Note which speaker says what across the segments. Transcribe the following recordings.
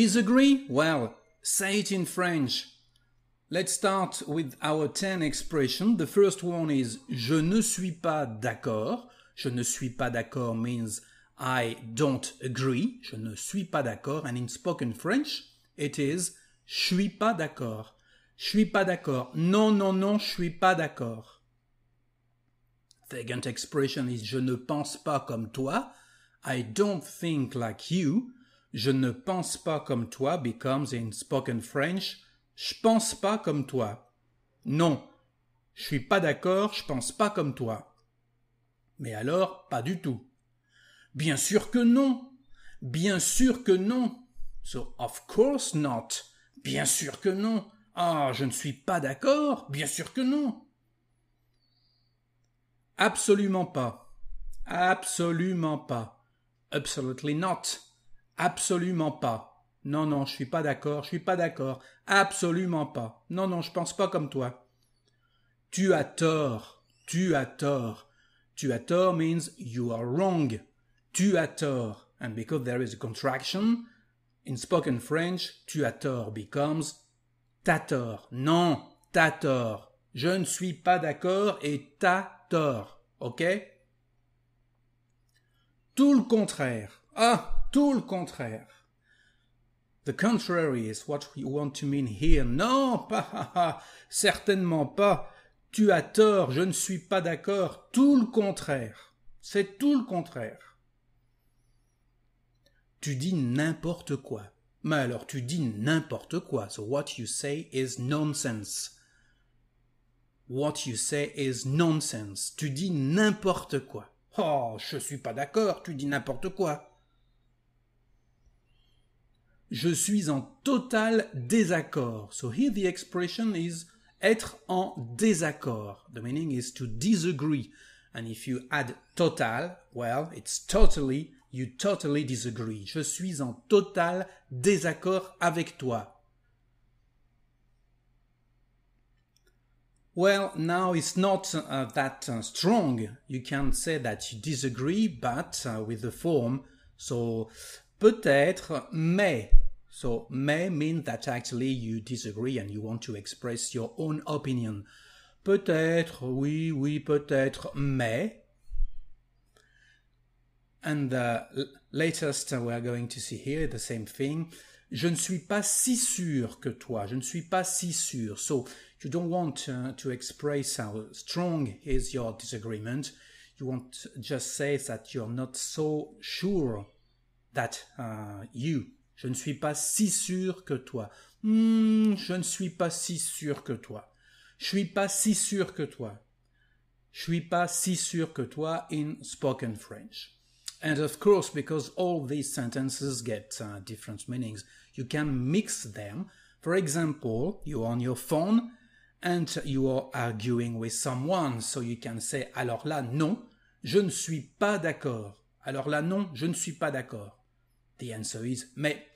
Speaker 1: disagree? Well, say it in French. Let's start with our 10 expression. The first one is je ne suis pas d'accord. Je ne suis pas d'accord means I don't agree. Je ne suis pas d'accord. And in spoken French, it is je suis pas d'accord. Je suis pas d'accord. Non, non, non, je suis pas d'accord. Second expression is je ne pense pas comme toi. I don't think like you. Je ne pense pas comme toi becomes in spoken French. Je pense pas comme toi. Non. Je suis pas d'accord, je pense pas comme toi. Mais alors, pas du tout. Bien sûr que non. Bien sûr que non. So, of course not. Bien sûr que non. Ah, je ne suis pas d'accord. Bien sûr que non. Absolument pas. Absolument pas. Absolutely not. Absolument pas. Non, non, je suis pas d'accord, je suis pas d'accord. Absolument pas. Non, non, je pense pas comme toi. Tu as tort. Tu as tort. Tu as tort means you are wrong. Tu as tort. And because there is a contraction, in spoken French, tu as tort becomes t'as tort. Non, t'as tort. Je ne suis pas d'accord et t'as tort. Ok? Tout le contraire. Ah! tout le contraire. The contrary is what we want to mean here. Non, pas, certainement pas. Tu as tort, je ne suis pas d'accord. Tout le contraire. C'est tout le contraire. Tu dis n'importe quoi. Mais alors tu dis n'importe quoi. So what you say is nonsense. What you say is nonsense. Tu dis n'importe quoi. Oh, je suis pas d'accord, tu dis n'importe quoi je suis en total désaccord. So here the expression is être en désaccord. The meaning is to disagree. And if you add total, well, it's totally, you totally disagree. Je suis en total désaccord avec toi. Well, now it's not uh, that uh, strong. You can't say that you disagree, but uh, with the form. So, peut-être, mais, So may mean that actually you disagree and you want to express your own opinion. Peut-être, oui, oui, peut-être, mais. And the uh, latest uh, we're going to see here, the same thing. Je ne suis pas si sûr que toi. Je ne suis pas si sûr. So you don't want uh, to express how strong is your disagreement. You want just say that you're not so sure that uh, you Je ne suis pas si sûr que toi. Hmm, je ne suis pas si sûr que toi. Je suis pas si sûr que toi. Je suis pas si sûr que toi in spoken French. And of course, because all these sentences get uh, different meanings, you can mix them. For example, you're on your phone and you are arguing with someone, so you can say, alors là, non, je ne suis pas d'accord. Alors là, non, je ne suis pas d'accord. The answer is, mais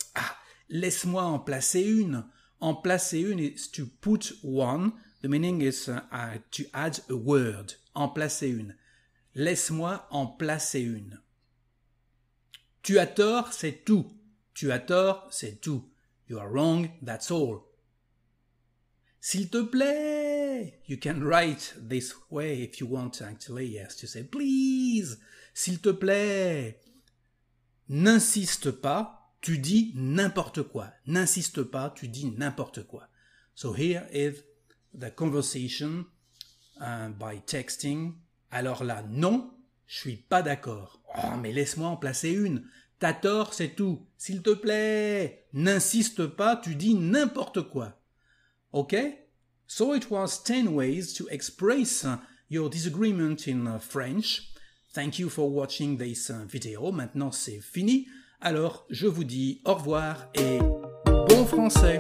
Speaker 1: laisse-moi en placer une. En placer une is to put one. The meaning is uh, to add a word. En placer une. Laisse-moi en placer une. Tu as tort, c'est tout. Tu as tort, c'est tout. You are wrong, that's all. S'il te plaît, you can write this way if you want actually, yes, to say please. S'il te plaît. N'insiste pas, tu dis n'importe quoi. N'insiste pas, tu dis n'importe quoi. So here is the conversation euh, by texting. Alors là, non, je suis pas d'accord. Oh, mais laisse-moi en placer une. T'as tort, c'est tout. S'il te plaît, n'insiste pas, tu dis n'importe quoi. OK? So it was 10 ways to express uh, your disagreement in uh, French. Thank you for watching this uh, video. Maintenant, c'est fini. Alors, je vous dis au revoir et bon français